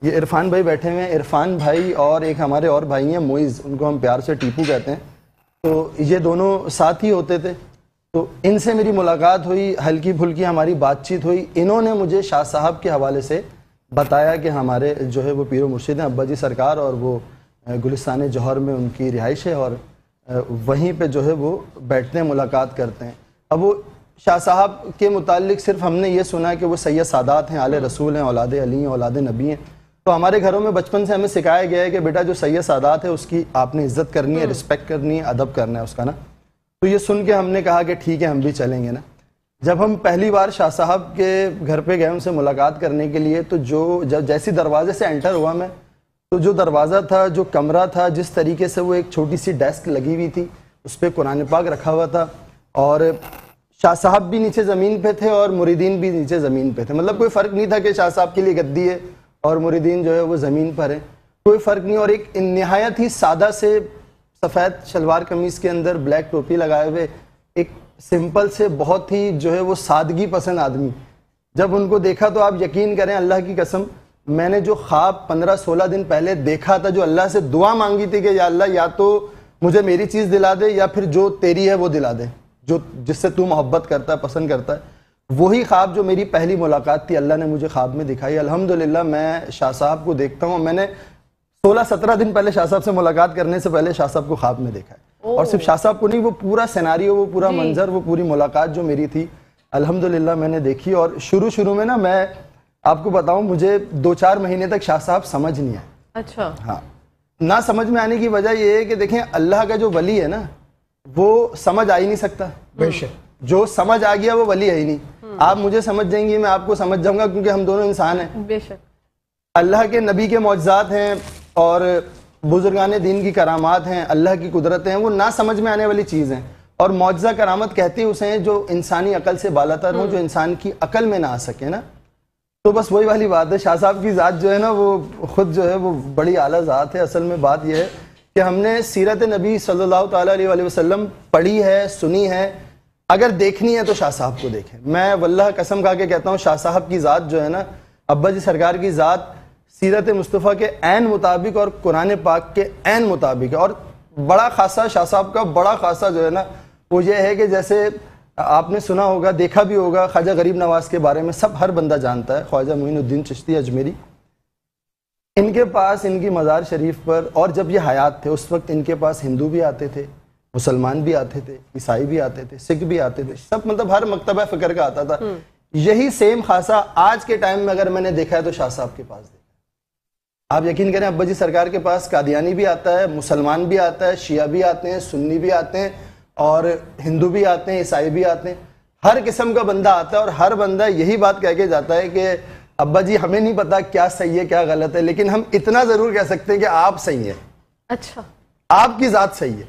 ये इरफान भाई बैठे हुए हैं इरफान भाई और एक हमारे और भाई हैं मोइज़ उनको हम प्यार से टीपू कहते हैं तो ये दोनों साथ ही होते थे तो इनसे मेरी मुलाकात हुई हल्की फुल्की हमारी बातचीत हुई इन्होंने मुझे शाह साहब के हवाले से बताया कि हमारे जो है वो पीर मुर्शिद हैं अब्बा जी सरकार और वो गुलिस्तान जौहर में उनकी रिहाइश है और वहीं पे जो है वो बैठते हैं मुलाकात करते हैं अब वो शाह साहब के मुतालिक सिर्फ हमने ये सुना कि वो सैयद सादात हैं आल रसूल हैं औलाद अली हैं औलाद नबी हैं तो हमारे घरों में बचपन से हमें सिखाया गया है कि बेटा जो सैयद सादात है उसकी आपने इज्जत करनी है रिस्पेक्ट हम्म। करनी है अदब करना है उसका ना तो ये सुन के हमने कहा कि ठीक है हम भी चलेंगे ना जब हम पहली बार शाह साहब के घर पे गए उनसे मुलाकात करने के लिए तो जो जब जैसी दरवाजे से एंटर हुआ मैं तो जो दरवाज़ा था जो कमरा था जिस तरीके से वो एक छोटी सी डेस्क लगी हुई थी उस पर कुरान पाक रखा हुआ था और शाह साहब भी नीचे ज़मीन पे थे और मुरीदीन भी नीचे ज़मीन पे थे मतलब कोई फ़र्क नहीं था कि शाह साहब के लिए गद्दी है और मुरीदीन जो है वो ज़मीन पर है कोई फ़र्क नहीं और एक नहायत ही सादा से सफ़ेद शलवार कमीज़ के अंदर ब्लैक टोपी लगाए हुए एक सिंपल से बहुत ही जो है वो सादगी पसंद आदमी जब उनको देखा तो आप यकीन करें अल्लाह की कसम मैंने जो ख्वाब पंद्रह सोलह दिन पहले देखा था जो अल्लाह से दुआ मांगी थी कि या अल्लाह या तो मुझे मेरी चीज़ दिला दे या फिर जो तेरी है वो दिला दे जो जिससे तू मोहब्बत करता है पसंद करता है वही ख्वाब जो मेरी पहली मुलाकात थी अल्लाह ने मुझे ख्वाब में दिखाई अल्हम्दुलिल्लाह मैं शाह साहब को देखता हूँ मैंने 16-17 दिन पहले शाह साहब से मुलाकात करने से पहले शाह साहब को ख्वाब में देखा है और सिर्फ शाह साहब को नहीं वो पूरा सिनारियो वो पूरा मंजर वो पूरी मुलाकात जो मेरी थी अल्हम्दुलिल्लाह मैंने देखी और शुरू शुरू में ना मैं आपको बताऊँ मुझे दो चार महीने तक शाह साहब समझ नहीं आए अच्छा हाँ ना समझ में आने की वजह यह है कि देखें अल्लाह का जो वली है ना वो समझ आ ही नहीं सकता बेशक जो समझ आ गया वो वली है ही नहीं आप मुझे समझ जाएंगे मैं आपको समझ जाऊंगा क्योंकि हम दोनों इंसान हैं बेशक अल्लाह के नबी के मौजात हैं और बुजुर्गान दीन की करामात हैं अल्लाह की कुदरत हैं वो ना समझ में आने वाली चीज़ हैं और मुआजा करामत कहती उसे हैं जो इंसानी अकल से बालातर हो हम्म। जो इंसान की अकल में ना आ सके ना तो बस वही वाली बात है शाह साहब की ज़ात जो है ना वो खुद जो है वो बड़ी आला ज़ात है असल में बात यह है कि हमने सीरत नबी सल्लल्लाहु अलैहि वसल्लम पढ़ी है सुनी है अगर देखनी है तो शाह साहब को देखें मैं वल्ला कसम खा के कहता हूँ शाह साहब की ज़ात जो है ना अब्बा जी सरकार की ज़ात सीरत मुस्तफ़ा के ऐन मुताबिक और कुरान पाक के ऐन मुताबिक है और बड़ा खासा शाह साहब का बड़ा खासा जो है ना वो ये है कि जैसे आपने सुना होगा देखा भी होगा ख्वाजा गरीब नवाज के बारे में सब हर बंदा जानता है ख्वाजा मोहिनुद्दीन चश्ती अजमेरी इनके पास इनकी मज़ार शरीफ पर और जब ये हयात थे उस वक्त इनके पास हिंदू भी आते थे मुसलमान भी आते थे ईसाई भी आते थे सिख भी आते थे सब मतलब हर मकतबा फिक्र का आता था हम्म। यही सेम खासा आज के टाइम में अगर मैंने देखा है तो शाह साहब के पास देखा आप यकीन करें अब्बा जी सरकार के पास कादियानी भी आता है मुसलमान भी आता है शिया भी आते हैं सुन्नी भी आते हैं और हिंदू भी आते हैं ईसाई भी आते हैं हर किस्म का बंदा आता है और हर बंदा यही बात कह के जाता है कि अब्बा जी हमें नहीं पता क्या सही है क्या गलत है लेकिन हम इतना ज़रूर कह सकते हैं कि आप सही हैं अच्छा आपकी ज़ात सही है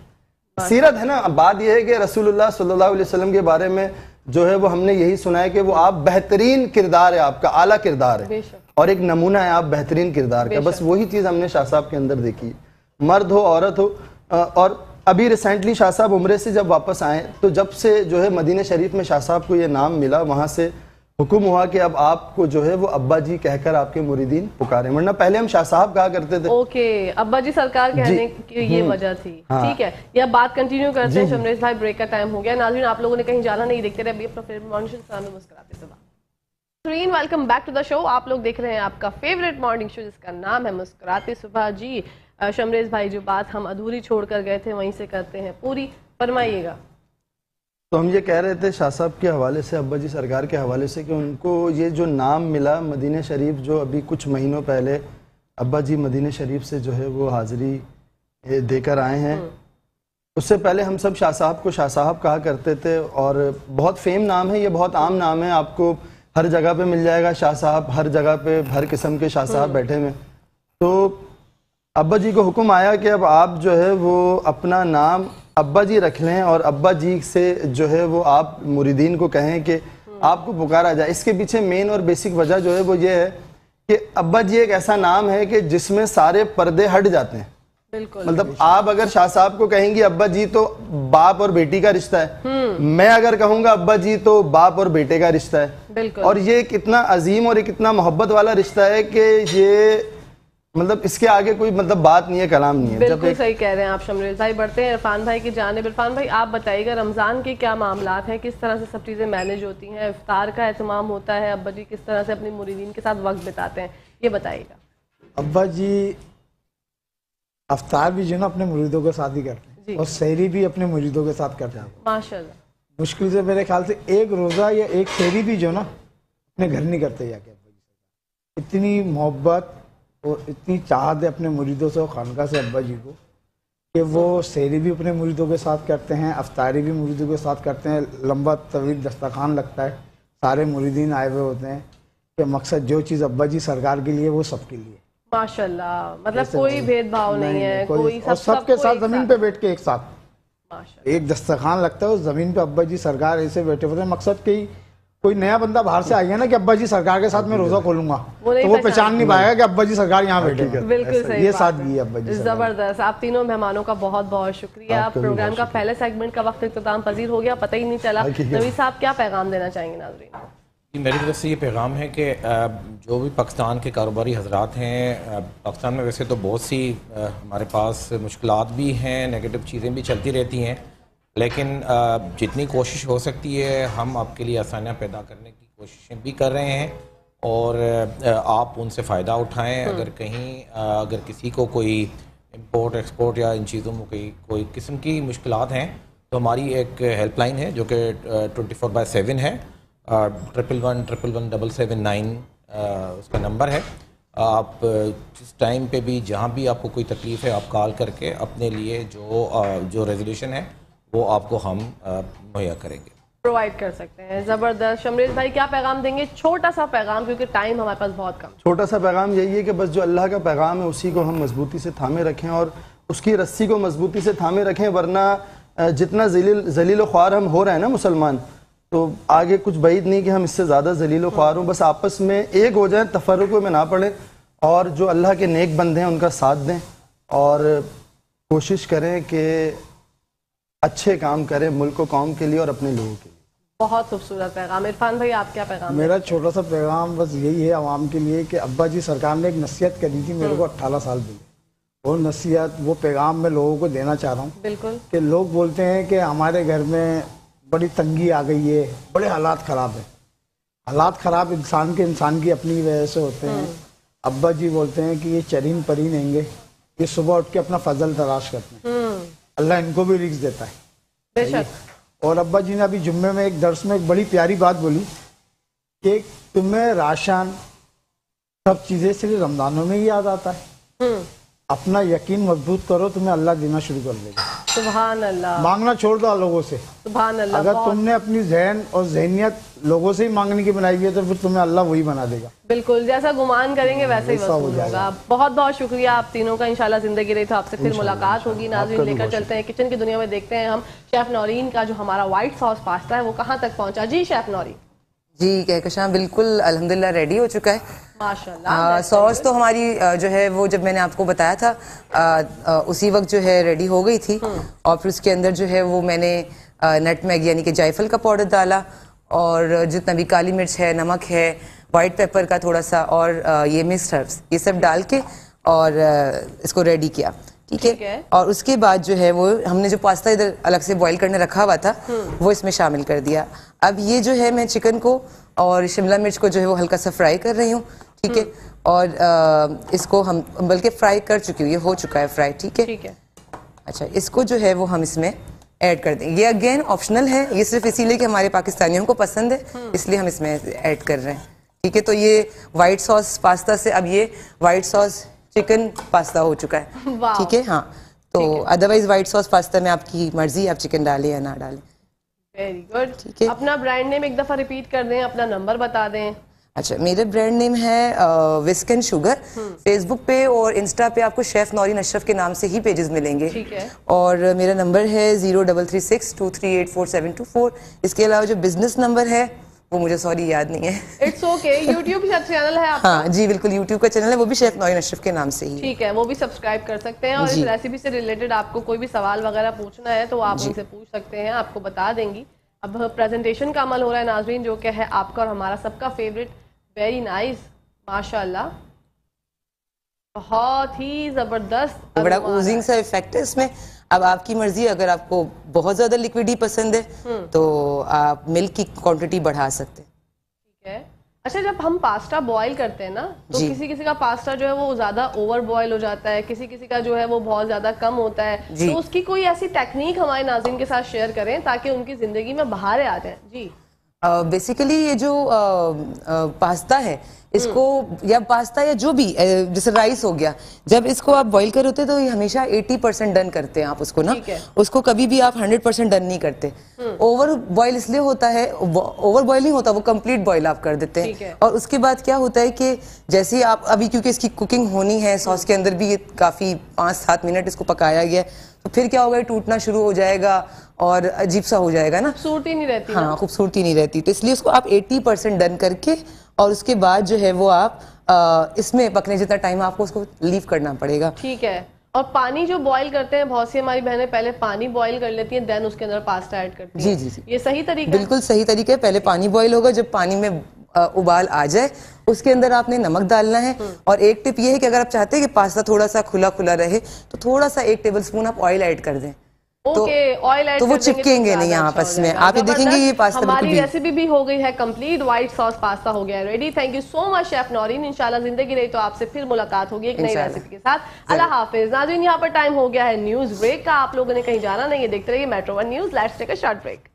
सीरत है ना बात यह है कि रसूलुल्लाह सल्लल्लाहु अलैहि वसल्लम के बारे में जो है वो हमने यही सुना है कि वो आप बेहतरीन किरदार है आपका आला किरदार है और एक नमूना है आप बेहतरीन किरदार का बस वही चीज़ हमने शाह साहब के अंदर देखी मर्द हो औरत हो और अभी रिसेंटली शाह साहब उम्र से जब वापस आए तो जब से जो है मदीना शरीफ में शाह साहब को ये नाम मिला वहां से हुक्म हुआ कि अब आपको जो है वो अब्बा जी कहकर आपके मुरीदीन पुकारे वरना पहले हम शाह साहब कहा करते थे ओके अब्बा जी सरकार कहने की ये हम्म। वजह थी हाँ। ठीक है यह बात कंटिन्यू करते हैं शमरेश भाई ब्रेक का टाइम हो गया नाजरीन आप लोगों ने कहीं जाना नहीं देखते रहे मुस्कुराते welcome back to the show आप लोग देख रहे हैं आपका फेवरेट मॉर्निंग शो जिसका नाम है मुस्कुराते सुबह जी शमरेश भाई जो बात हम अधूरी छोड़ कर गए थे वहीं से करते हैं पूरी फरमाइएगा तो हम ये कह रहे थे शाह साहब के हवाले से अब्बा जी सरकार के हवाले से कि उनको ये जो नाम मिला मदीन शरीफ जो अभी कुछ महीनों पहले अब्बा जी मदीना शरीफ से जो है वो हाज़िरी देकर आए हैं हम्म। उससे पहले हम सब शाह साहब को शाह साहब कहा करते थे और बहुत फेम नाम है ये बहुत आम नाम है आपको हर जगह पे मिल जाएगा शाह साहब हर जगह पे हर किस्म के शाह साहब हम्म। बैठे हुए तो अब्बा जी को हुक्म आया कि अब आप जो है वो अपना नाम अब्बा जी रख लें और अब्बा जी से जो है वो आप मुरीदीन को कहें कि आपको पुकारा जाए इसके पीछे मेन और बेसिक वजह जो है वो ये है कि अब्बा जी एक ऐसा नाम है कि जिसमें सारे पर्दे हट जाते हैं मतलब आप अगर शाह साहब को कहेंगे अब्बा जी तो बाप और बेटी का रिश्ता है हम्म। मैं अगर कहूंगा अब्बा जी तो बाप और बेटे का रिश्ता है और ये कितना अजीम और कितना मोहब्बत वाला रिश्ता है कि ये मतलब इसके आगे कोई मतलब बात नहीं है कलाम नहीं है बिल्कुल सही कह रहे हैं आप शमरेल भाई बढ़ते हैं इरफान भाई की जानब इरफान भाई आप बताइएगा रमज़ान के क्या मामला हैं किस तरह से सब चीज़ें मैनेज होती हैं इफ्तार का अहतमाम होता है अब्बा जी किस तरह से अपनी मुरीदीन के साथ वक्त बिताते हैं ये बताइएगा अब्बा जी अफ्तार भी जो ना अपने मुरीदों के साथ ही करते हैं और शहरी भी अपने मुरीदों के साथ करते हैं माशा मुश्किल से मेरे ख्याल से एक रोज़ा या एक शहरी भी जो ना अपने घर नहीं करते जाके इतनी मोहब्बत वो इतनी चाहत है अपने मुरीदों से और खानका से अब्बा जी को कि वो शेरी भी अपने मुरीदों के साथ करते हैं अफ्तारी भी मुरीदों के साथ करते हैं लंबा तवील दस्तखान लगता है सारे मुरीदीन आए हुए होते हैं कि मकसद जो चीज़ अब्बा जी सरकार के लिए वो सबके लिए माशाल्लाह मतलब कोई भेदभाव नहीं, नहीं है कोई सब सबके साथ जमीन पे बैठ के एक साथ एक दस्तखान लगता है उस जमीन पे अब्बा जी सरकार ऐसे बैठे होते हैं मकसद के ही कोई नया बंदा बाहर से आई है ना कि अब्बा जी सरकार के साथ मैं रोजा खोलूंगा वो तो वो पहचान नहीं पाएगा कि अब्बा जी सरकार यहाँ बैठे बिल्कुल सही ये साथ है अब्बा जी जबरदस्त आप तीनों मेहमानों का बहुत बहुत शुक्रिया प्रोग्राम का पहले सेगमेंट का वक्त इख्ताम पजीर हो गया पता ही नहीं चला हाँ, नवी साहब क्या पैगाम देना चाहेंगे नाजरीन मेरी तरफ से ये पैगाम है कि जो भी पाकिस्तान के कारोबारी हजरात हैं पाकिस्तान में वैसे तो बहुत सी हमारे पास मुश्किल भी हैं नेगेटिव चीज़ें भी चलती रहती हैं लेकिन जितनी कोशिश हो सकती है हम आपके लिए आसानियाँ पैदा करने की कोशिशें भी कर रहे हैं और आप उनसे फ़ायदा उठाएं हम्म। अगर कहीं अगर किसी को कोई इम्पोर्ट एक्सपोर्ट या इन चीज़ों में कोई कोई किस्म की मुश्किल हैं तो हमारी एक हेल्पलाइन है जो कि ट्वेंटी फोर बाई सेवन है triple one triple one double seven nine उसका नंबर है आप जिस टाइम पे भी जहाँ भी आपको कोई तकलीफ़ है आप कॉल करके अपने लिए जो जो रेजोल्यूशन है वो आपको हम मुहैया करेंगे प्रोवाइड कर सकते हैं ज़बरदस्त शमरेज भाई क्या पैगाम देंगे छोटा सा पैगाम क्योंकि टाइम हमारे पास बहुत कम छोटा सा पैगाम यही है कि बस जो अल्लाह का पैगाम है उसी को हम मजबूती से थामे रखें और उसकी रस्सी को मजबूती से थामे रखें वरना जितना जलील जलील ख्वार हम हो रहे हैं ना मुसलमान तो आगे कुछ बैद नहीं कि हम इससे ज़्यादा जलील ख्वार हों बस आपस में एक हो जाए तफरक में ना पड़े और जो अल्लाह के नेक बंदे हैं उनका साथ दें और कोशिश करें कि अच्छे काम करें मुल्क को कौम के लिए और अपने लोगों के लिए बहुत खूबसूरत पैगाम इरफान भाई आप क्या पैगाम मेरा छोटा सा पैगाम बस यही है आवाम के लिए कि अब्बा जी सरकार ने एक नसीहत करी थी मेरे को हाँ। अट्ठारह साल पहले वो नसीहत वो पैगाम मैं लोगों को देना चाह रहा हूँ बिल्कुल कि लोग बोलते हैं कि हमारे घर में बड़ी तंगी आ गई है बड़े हालात ख़राब है हालात ख़राब इंसान के इंसान की अपनी वजह से होते हैं हाँ। अब्बा जी बोलते हैं कि ये चरीन परी नहीं ये सुबह उठ के अपना फजल तलाश करते हैं हाँ। अल्लाह इनको भी रिक्स देता है और अब्बा जी ने अभी जुम्मे में एक दर्श में एक बड़ी प्यारी बात बोली कि तुम्हें राशन सब चीज़ें सिर्फ रमजानों में ही याद आता है हम्म। अपना यकीन मजबूत करो तुम्हें अल्लाह देना शुरू कर देगा सुबहान अल्लाह मांगना छोड़ दो लोगों से सुबहान अल्लाह अगर तुमने अपनी जहन और जहनीत लोगों से ही मांगने की बनाई है तो फिर तुम्हें अल्लाह वही बना देगा बिल्कुल जैसा गुमान करेंगे हम्म, वैसे ही हो जाएगा बहुत बहुत शुक्रिया आप तीनों का इंशाल्लाह जिंदगी रही तो आपसे फिर मुलाकात होगी नाजरीन लेकर चलते हैं किचन की दुनिया में देखते हैं हम शेफ नौरीन का जो हमारा व्हाइट सॉस पास्ता है वो कहाँ तक पहुँचा जी शेफ नौरीन जी कहकशां बिल्कुल अल्हम्दुलिल्लाह रेडी हो चुका है माशाल्लाह सॉस तो हमारी जो है वो जब मैंने आपको बताया था आ, आ, उसी वक्त जो है रेडी हो गई थी हम्म। और फिर उसके अंदर जो है वो मैंने नट मैग यानी कि जायफल का पाउडर डाला और जितना भी काली मिर्च है नमक है वाइट पेपर का थोड़ा सा और ये मिक्स हर्ब्स ये सब डाल के और इसको रेडी किया ठीक है और उसके बाद जो है वो हमने जो पास्ता इधर अलग से बॉईल करने रखा हुआ था हम्म। वो इसमें शामिल कर दिया अब ये जो है मैं चिकन को और शिमला मिर्च को जो है वो हल्का सा फ्राई कर रही हूँ ठीक है हम्म। और आ, इसको हम बल्कि फ्राई कर चुकी हूँ ये हो चुका है फ्राई ठीक है ठीक है अच्छा इसको जो है वो हम इसमें ऐड कर दें ये अगेन ऑप्शनल है ये सिर्फ इसीलिए कि हमारे पाकिस्तानियों को पसंद है हम्म। इसलिए हम इसमें ऐड कर रहे हैं ठीक है तो ये वाइट सॉस पास्ता से अब ये वाइट सॉस चिकन पास्ता हो चुका है ठीक है हाँ तो अदरवाइज व्हाइट सॉस पास्ता में आपकी मर्जी आप चिकन डालें या ना डालें वेरी गुड ठीक है अपना ब्रांड नेम एक दफ़ा रिपीट कर दें अपना नंबर बता दें अच्छा मेरे ब्रांड नेम है विस्कन शुगर फेसबुक पे और इंस्टा पे आपको शेफ़ नौरीन अशरफ के नाम से ही पेजेस मिलेंगे ठीक है और मेरा नंबर है zero double three six two three eight four seven two four इसके अलावा जो बिज़नेस नंबर है वो मुझे सॉरी याद नहीं है इट्स ओके यूट्यूब का चैनल है आपका हाँ जी बिल्कुल यूट्यूब का चैनल है वो भी शेफ नोइन अशरफ के नाम से ही ठीक है वो भी सब्सक्राइब कर सकते हैं और इस रेसिपी से रिलेटेड आपको कोई भी सवाल वगैरह पूछना है तो आप उनसे पूछ सकते हैं आपको बता देंगी अब प्रेजेंटेशन का अमल हो रहा है नाजरीन जो क्या है आपका और हमारा सबका फेवरेट वेरी नाइस माशाल्लाह बहुत ही जबरदस्त बड़ा ऊजिंग सा इफेक्ट है इसमें अब आपकी मर्जी अगर आपको बहुत ज़्यादा लिक्विड ही पसंद है हम्म। तो आप मिल्क की क्वांटिटी बढ़ा सकते हैं ठीक है अच्छा जब हम पास्ता बॉईल करते हैं ना तो किसी किसी का पास्ता जो है वो ज्यादा ओवर बॉयल हो जाता है किसी किसी का जो है वो बहुत ज्यादा कम होता है तो उसकी कोई ऐसी टेक्निक हमारे नाजिन के साथ शेयर करें ताकि उनकी जिंदगी में बाहर आ जाए जी बेसिकली uh, ये जो पास्ता uh, पास्ता है इसको हम्म। या पास्ता या जो भी जैसे राइस हो गया जब इसको आप बॉईल कर होते तो ये हमेशा 80 परसेंट डन करते हैं आप उसको ना उसको कभी भी आप 100 परसेंट डन नहीं करते ओवर हम्म। बॉईल इसलिए होता है ओवर बॉईल नहीं होता वो कंप्लीट बॉईल आप कर देते हैं और उसके बाद क्या होता है कि जैसे आप अभी क्योंकि इसकी कुकिंग होनी है सॉस के अंदर भी ये काफ़ी पांच सात मिनट इसको पकाया गया है तो फिर क्या होगा टूटना शुरू हो जाएगा और अजीब सा हो जाएगा ना खूबसूरती नहीं रहती हाँ खूबसूरती नहीं रहती तो इसलिए उसको आप 80 परसेंट डन करके और उसके बाद जो है वो आप आ, इसमें पकने जितना टाइम आपको उसको लीव करना पड़ेगा ठीक है और पानी जो बॉईल करते हैं बहुत सी हमारी बहनें पहले पानी बॉईल कर लेती हैं देन उसके अंदर पास्ता ऐड करती हैं जी जी जी ये सही तरीका बिल्कुल सही तरीका है पहले पानी बॉईल होगा जब पानी में उबाल आ जाए उसके अंदर आपने नमक डालना है हम्म। और एक टिप ये है कि अगर आप चाहते हैं कि पास्ता थोड़ा सा खुला खुला रहे तो थोड़ा सा एक टेबल स्पून आप ऑयल ऐड कर दें तो, okay, तो वो तो चिपकेंगे नहीं अच्छा आपस में आप ये देखेंगे ये पास्ता हमारी रेसिपी भी हो गई है कंप्लीट व्हाइट सॉस पास्ता हो गया ready thank you so much chef Naureen इंशाल्लाह जिंदगी रही तो आपसे फिर मुलाकात होगी एक नई रेसिपी के साथ अल्लाह हाफिज नाजिन यहाँ पर टाइम हो गया है न्यूज ब्रेक का आप लोगों ने कहीं जाना नहीं है देखते रहिए metro one news let's take a short break